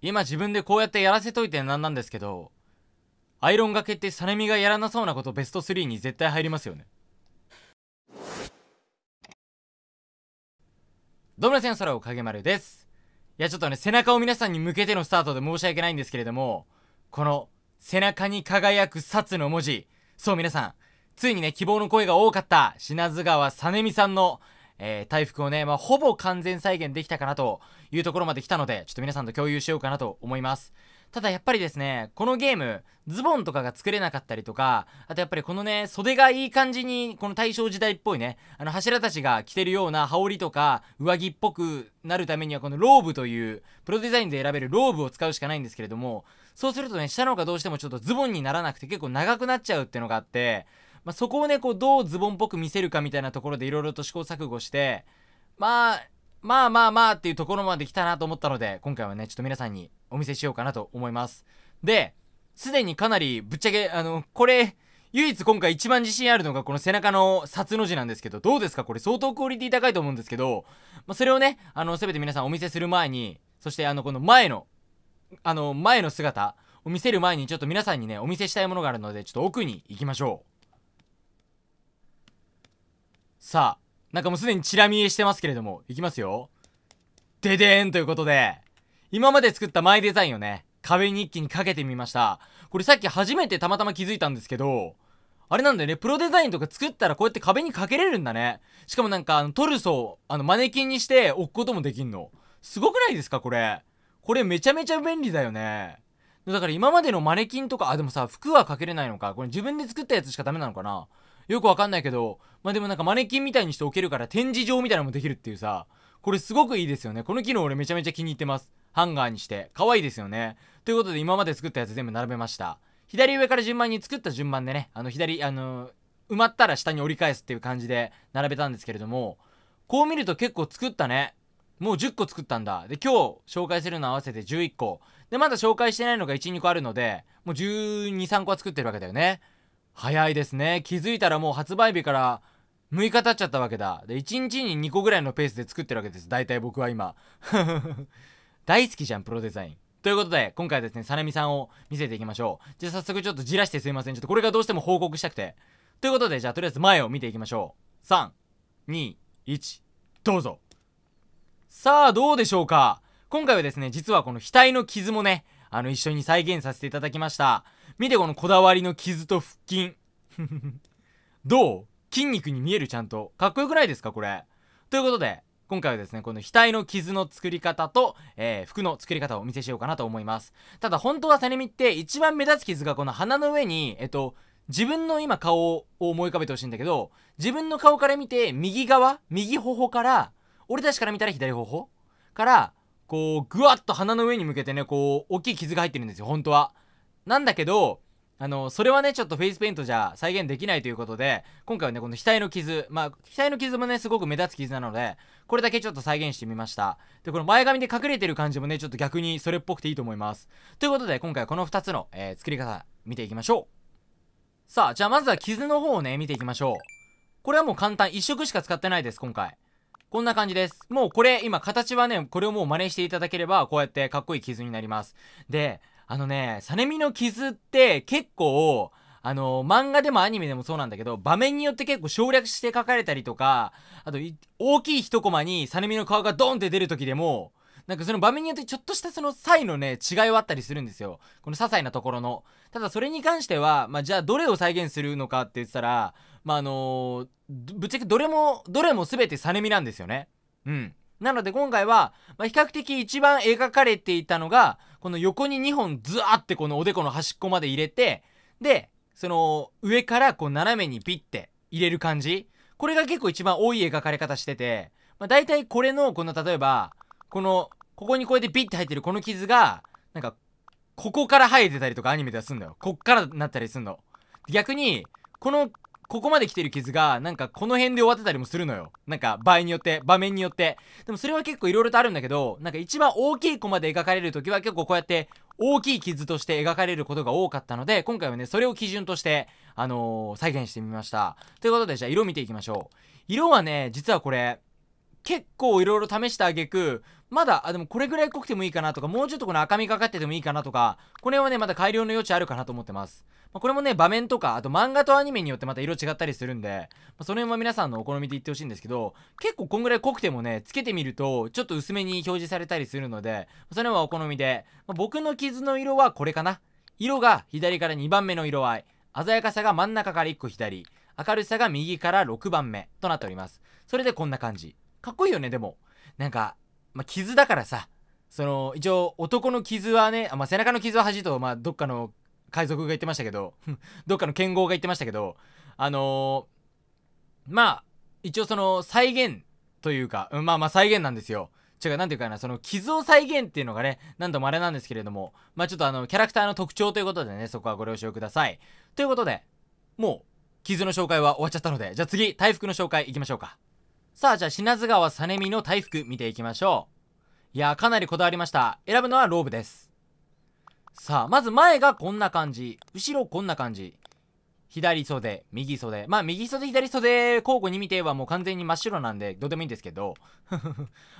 今自分でこうやってやらせといてなんなんですけど、アイロンがけってサネミがやらなそうなことベスト3に絶対入りますよね。どうも皆さん、空をまるです。いや、ちょっとね、背中を皆さんに向けてのスタートで申し訳ないんですけれども、この、背中に輝く札の文字、そう皆さん、ついにね、希望の声が多かった、品津川サネミさんのえー、大福をね、まあ、ほぼ完全再現できたかなというところまで来たので、ちょっと皆さんと共有しようかなと思います。ただやっぱりですね、このゲーム、ズボンとかが作れなかったりとか、あとやっぱりこのね、袖がいい感じに、この大正時代っぽいね、あの柱たちが着てるような羽織とか、上着っぽくなるためにはこのローブという、プロデザインで選べるローブを使うしかないんですけれども、そうするとね、下の方がどうしてもちょっとズボンにならなくて結構長くなっちゃうってのがあって、まあ、そこをねこうどうズボンっぽく見せるかみたいなところでいろいろと試行錯誤してまあまあまあまあっていうところまで来たなと思ったので今回はねちょっと皆さんにお見せしようかなと思いますですでにかなりぶっちゃけあのこれ唯一今回一番自信あるのがこの背中の札の字なんですけど、どうですかこれ相当クオリティ高いと思うんですけど、まあ、それをね、あの、すべて皆さんお見せする前に、そしてあの、この前の、あの、前の姿を見せる前にちょっと皆さんにね、お見せしたいものがあるので、ちょっと奥に行きましょう。さあ、なんかもうすでにチラ見えしてますけれども、いきますよ。ででーんということで、今まで作ったマイデザインをね、壁に一気にかけてみました。これさっき初めてたまたま気づいたんですけど、あれなんだよね、プロデザインとか作ったらこうやって壁にかけれるんだね。しかもなんか、あのトルソー、あの、マネキンにして置くこともできんの。すごくないですか、これ。これめちゃめちゃ便利だよね。だから今までのマネキンとか、あ、でもさ、服はかけれないのか。これ自分で作ったやつしかダメなのかな。よくわかんないけど、まあ、でもなんかマネキンみたいにして置けるから展示場みたいなのもできるっていうさ、これすごくいいですよね。この機能俺めちゃめちゃ気に入ってます。ハンガーにして。可愛いですよね。ということで今まで作ったやつ全部並べました。左上から順番に作った順番でね、あの左、あの埋まったら下に折り返すっていう感じで並べたんですけれども、こう見ると結構作ったね。もう10個作ったんだ。で、今日紹介するの合わせて11個。で、まだ紹介してないのが1、2個あるので、もう12、3個は作ってるわけだよね。早いですね気づいたらもう発売日から6日経っちゃったわけだで1日に2個ぐらいのペースで作ってるわけです大体僕は今 大好きじゃんプロデザインということで今回はですねさなみさんを見せていきましょうじゃあ早速ちょっとじらしてすいませんちょっとこれがどうしても報告したくてということでじゃあとりあえず前を見ていきましょう321どうぞさあどうでしょうか今回はですね実はこの額の傷もねあの一緒に再現させていただきました見てこのこだわりの傷と腹筋 どう筋肉に見えるちゃんとかっこよくないですかこれということで今回はですね、この額の傷の作り方と、えー、服の作り方をお見せしようかなと思います。ただ本当はセネミって一番目立つ傷がこの鼻の上に、えっと、自分の今顔を思い浮かべてほしいんだけど、自分の顔から見て右側、右頬から、俺たちから見たら左頬から、こう、ぐわっと鼻の上に向けてね、こう、大きい傷が入ってるんですよ、本当は。なんだけど、あの、それはね、ちょっとフェイスペイントじゃ再現できないということで、今回はね、この額の傷、まあ、額の傷もね、すごく目立つ傷なので、これだけちょっと再現してみました。で、この前髪で隠れてる感じもね、ちょっと逆にそれっぽくていいと思います。ということで、今回はこの2つの、えー、作り方、見ていきましょう。さあ、じゃあまずは傷の方をね、見ていきましょう。これはもう簡単、1色しか使ってないです、今回。こんな感じです。もうこれ、今、形はね、これをもう真似していただければ、こうやってかっこいい傷になります。で、あのね、サネミの傷って結構、あの、漫画でもアニメでもそうなんだけど、場面によって結構省略して書かれたりとか、あと、大きい一コマにサネミの顔がドンって出る時でも、なんかその場面によってちょっとしたその際のね、違いはあったりするんですよ。この些細なところの。ただそれに関しては、まあ、じゃあどれを再現するのかって言ったら、まあ、あのー、ぶっちゃけどれも、どれも全てサネミなんですよね。うん。なので今回は、まあ、比較的一番描かれていたのが、この横に2本ずわってこのおでこの端っこまで入れて、で、その上からこう斜めにピッて入れる感じこれが結構一番多い描かれ方してて、まあ、大体これのこの例えば、この、ここにこうやってピッて入ってるこの傷が、なんか、ここから生えてたりとかアニメではすんだよ。こっからなったりすんの。逆に、このここまで来てる傷が、なんかこの辺で終わってたりもするのよ。なんか場合によって、場面によって。でもそれは結構色々とあるんだけど、なんか一番大きい子まで描かれる時は結構こうやって大きい傷として描かれることが多かったので、今回はね、それを基準として、あのー、再現してみました。ということで、じゃあ色見ていきましょう。色はね、実はこれ、結構色々試した挙句、まだ、あ、でもこれぐらい濃くてもいいかなとか、もうちょっとこの赤みがかっててもいいかなとか、これはね、まだ改良の余地あるかなと思ってます。まあ、これもね、場面とか、あと漫画とアニメによってまた色違ったりするんで、まあ、その辺は皆さんのお好みで言ってほしいんですけど、結構こんぐらい濃くてもね、つけてみると、ちょっと薄めに表示されたりするので、それはお好みで、まあ、僕の傷の色はこれかな。色が左から2番目の色合い。鮮やかさが真ん中から1個左。明るさが右から6番目となっております。それでこんな感じ。かっこいいよね、でも。なんか、まあ、傷だからさその一応男の傷はね、まあ、背中の傷は恥と、まあ、どっかの海賊が言ってましたけど どっかの剣豪が言ってましたけどあのー、まあ一応その再現というか、うん、まあまあ再現なんですよ違う何ていうかなその傷を再現っていうのがね何度もあれなんですけれどもまあちょっとあのキャラクターの特徴ということでねそこはご了承くださいということでもう傷の紹介は終わっちゃったのでじゃあ次大福の紹介いきましょうかさあ、じゃあ、品津川実美の大福見ていきましょう。いや、かなりこだわりました。選ぶのはローブです。さあ、まず前がこんな感じ。後ろこんな感じ。左袖、右袖。まあ、右袖、左袖、交互に見てはもう完全に真っ白なんで、どうでもいいんですけど。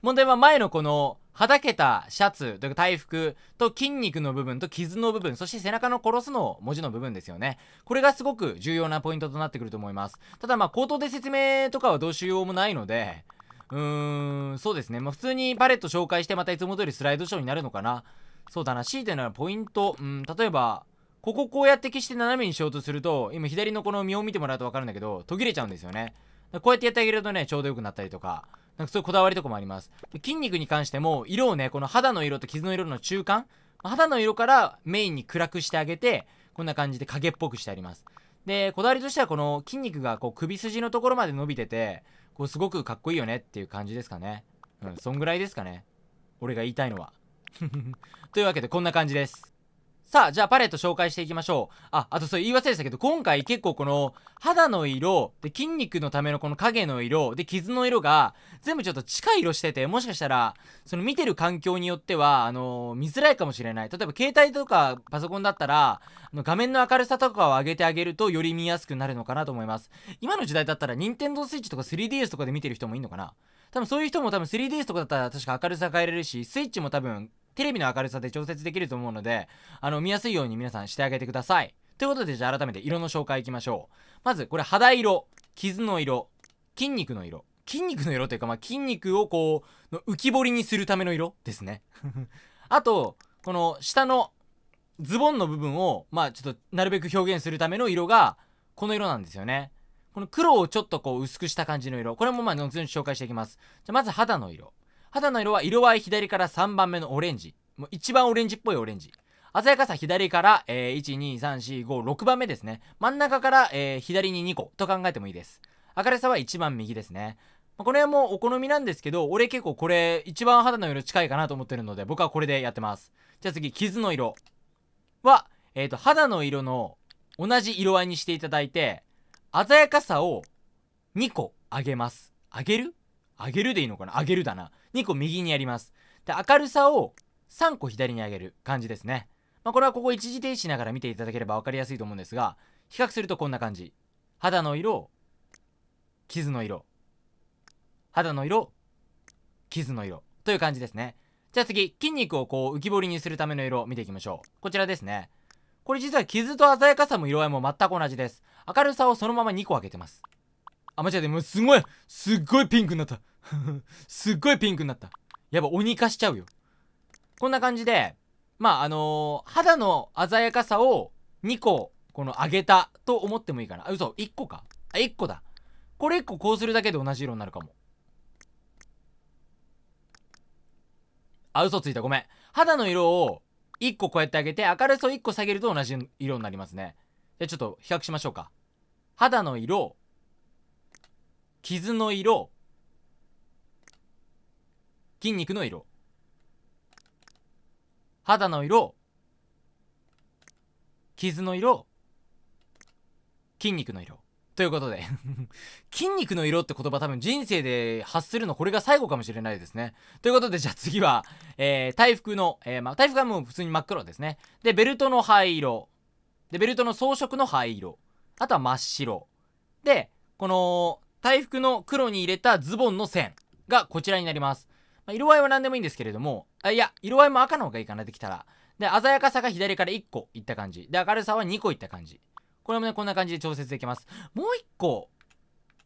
問題は前のこの、はだけたシャツ、というか体服、と筋肉の部分、と傷の部分、そして背中の殺すの文字の部分ですよね。これがすごく重要なポイントとなってくると思います。ただまあ、口頭で説明とかはどうしようもないので、うーん、そうですね。まあ、普通にパレット紹介して、またいつも通りスライドショーになるのかな。そうだな。強いてならポイント、うん、例えば、こここうやって消して斜めにしようとすると今左のこの身を見てもらうと分かるんだけど途切れちゃうんですよねこうやってやってあげるとねちょうど良くなったりとかなんかそういうこだわりとかもあります筋肉に関しても色をねこの肌の色と傷の色の中間肌の色からメインに暗くしてあげてこんな感じで影っぽくしてありますでこだわりとしてはこの筋肉がこう首筋のところまで伸びててこうすごくかっこいいよねっていう感じですかねうんそんぐらいですかね俺が言いたいのは というわけでこんな感じですさあ、じゃあパレット紹介していきましょう。あ、あとそう言い忘れてたけど、今回結構この肌の色、で筋肉のためのこの影の色、で傷の色が全部ちょっと近い色してて、もしかしたら、その見てる環境によっては、あのー、見づらいかもしれない。例えば携帯とかパソコンだったら、あの画面の明るさとかを上げてあげるとより見やすくなるのかなと思います。今の時代だったら、任天堂 switch とか 3DS とかで見てる人もいいのかな多分そういう人も多分 3DS とかだったら確か明るさ変えれるし、スイッチも多分テレビの明るさで調節できると思うので、あの、見やすいように皆さんしてあげてください。ということで、じゃあ改めて色の紹介いきましょう。まず、これ肌色、傷の色、筋肉の色。筋肉の色というか、まあ、筋肉をこう、の浮き彫りにするための色ですね。あと、この下のズボンの部分を、まあ、ちょっとなるべく表現するための色が、この色なんですよね。この黒をちょっとこう薄くした感じの色。これもまあ後々紹介していきます。じゃまず肌の色。肌の色は色合い左から3番目のオレンジ。もう一番オレンジっぽいオレンジ。鮮やかさ左から、えー、1、2、3、4、5、6番目ですね。真ん中から、えー、左に2個と考えてもいいです。明るさは一番右ですね。まあ、これはもうお好みなんですけど、俺結構これ一番肌の色近いかなと思ってるので、僕はこれでやってます。じゃあ次、傷の色は、えっ、ー、と、肌の色の同じ色合いにしていただいて、鮮やかさを2個上げます。上げる上げるでいいのかな上げるだな。2個右にやります。で、明るさを3個左に上げる感じですね。まあ、これはここ一時停止しながら見ていただければ分かりやすいと思うんですが、比較するとこんな感じ。肌の色、傷の色。肌の色、傷の色。という感じですね。じゃあ次、筋肉をこう浮き彫りにするための色を見ていきましょう。こちらですね。これ実は傷と鮮やかさも色合いも全く同じです。明るさをそのまま2個上げてます。あ、間違えて、もうすごいすっごいピンクになった すっごいピンクになった。やっぱ鬼化しちゃうよ。こんな感じで、まあ、あのー、肌の鮮やかさを2個、この上げたと思ってもいいかな。あ、嘘、1個か。あ、1個だ。これ1個こうするだけで同じ色になるかも。あ、嘘ついた。ごめん。肌の色を1個こうやって上げて、明るさを1個下げると同じ色になりますね。じゃ、ちょっと比較しましょうか。肌の色、傷の色筋肉の色肌の色傷の色筋肉の色ということで 筋肉の色って言葉多分人生で発するのこれが最後かもしれないですね。ということでじゃあ次は、えー、大服の、えー、まあ、大服はもう普通に真っ黒ですね。で、ベルトの灰色。で、ベルトの装飾の灰色。あとは真っ白。で、この体服の黒に入れたズボンの線がこちらになります。まあ、色合いは何でもいいんですけれども、あいや、色合いも赤の方がいいかな、できたら。で、鮮やかさが左から1個いった感じ。で、明るさは2個いった感じ。これもね、こんな感じで調節できます。もう1個、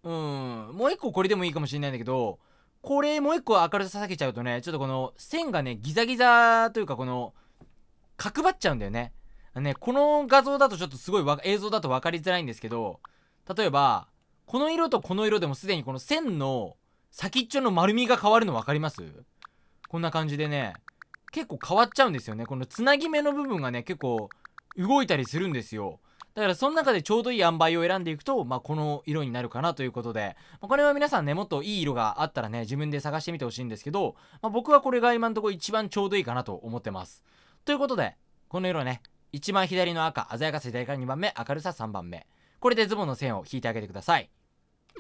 うーん、もう1個これでもいいかもしれないんだけど、これもう1個明るさ避けちゃうとね、ちょっとこの線がね、ギザギザというかこの、角張っちゃうんだよね。ね、この画像だとちょっとすごい映像だと分かりづらいんですけど、例えば、この色とこの色でもすでにこの線の先っちょの丸みが変わるの分かりますこんな感じでね結構変わっちゃうんですよねこのつなぎ目の部分がね結構動いたりするんですよだからその中でちょうどいい塩梅を選んでいくと、まあ、この色になるかなということで、まあ、これは皆さんね、もっといい色があったらね、自分で探してみてほしいんですけど、まあ、僕はこれが今んとこ一番ちょうどいいかなと思ってます。ということで、この色ね、一番左の赤、鮮やかさ左から2番目、明るさ3番目。これでズボンの線を引いてあげてください。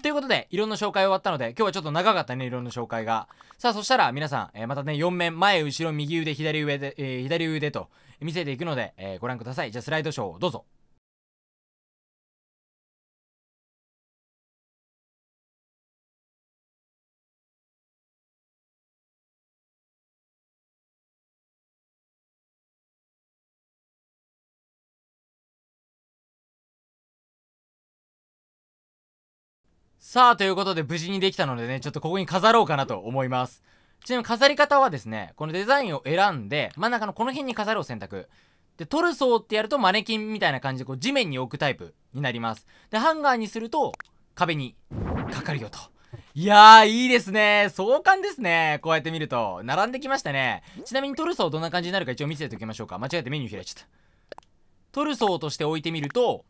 ということで、いろんな紹介終わったので、今日はちょっと長かったね、いろんな紹介が。さあ、そしたら皆さん、えー、またね、4面、前、後ろ、右腕、左上で、えー、左腕と見せていくので、えー、ご覧ください。じゃあ、スライドショー、どうぞ。さあ、ということで無事にできたのでね、ちょっとここに飾ろうかなと思います。ちなみに飾り方はですね、このデザインを選んで、真ん中のこの辺に飾るを選択。で、トルソーってやるとマネキンみたいな感じでこう地面に置くタイプになります。で、ハンガーにすると壁にかかるよと。いやー、いいですね。壮観ですね。こうやって見ると。並んできましたね。ちなみにトルソーどんな感じになるか一応見せておきましょうか。間違えてメニュー開いちゃった。トルソーとして置いてみると、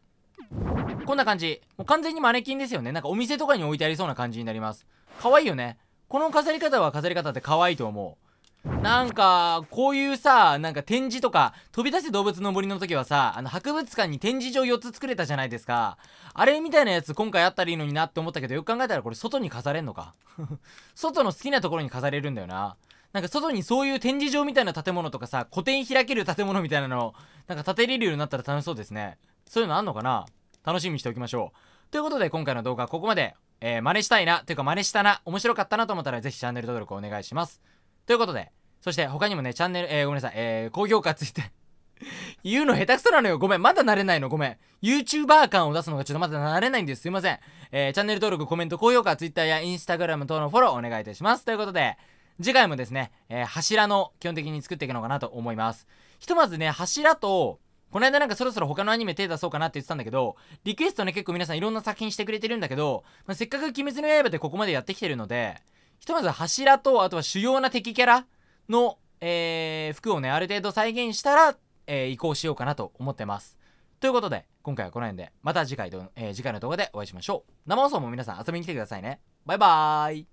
こんな感じ。もう完全にマネキンですよね。なんかお店とかに置いてありそうな感じになります。可愛いよね。この飾り方は飾り方って可愛いと思う。なんか、こういうさ、なんか展示とか、飛び出せ動物の森の時はさ、あの博物館に展示場4つ作れたじゃないですか。あれみたいなやつ今回あったらいいのになって思ったけど、よく考えたらこれ外に飾れんのか。外の好きなところに飾れるんだよな。なんか外にそういう展示場みたいな建物とかさ、個展開ける建物みたいなの、なんか建てれるようになったら楽しそうですね。そういうのあんのかな楽しみにしておきましょう。ということで、今回の動画はここまで。えー、真似したいな、というか真似したな、面白かったなと思ったら、ぜひチャンネル登録お願いします。ということで、そして他にもね、チャンネル、えー、ごめんなさい、えー、高評価ついて言うの下手くそなのよ。ごめん。まだ慣れないの。ごめん。YouTuber 感を出すのがちょっとまだ慣れないんです。すいません。えー、チャンネル登録、コメント、高評価、Twitter や Instagram 等のフォローお願いいたします。ということで、次回もですね、えー、柱の基本的に作っていくのかなと思います。ひとまずね、柱と、この間なんかそろそろ他のアニメ手出そうかなって言ってたんだけど、リクエストね結構皆さんいろんな作品してくれてるんだけど、まあ、せっかく鬼滅の刃でここまでやってきてるので、ひとまず柱と、あとは主要な敵キャラの、えー、服をね、ある程度再現したら、えー、移行しようかなと思ってます。ということで、今回はこの辺で、また次回と、えー、次回の動画でお会いしましょう。生放送も皆さん遊びに来てくださいね。バイバーイ。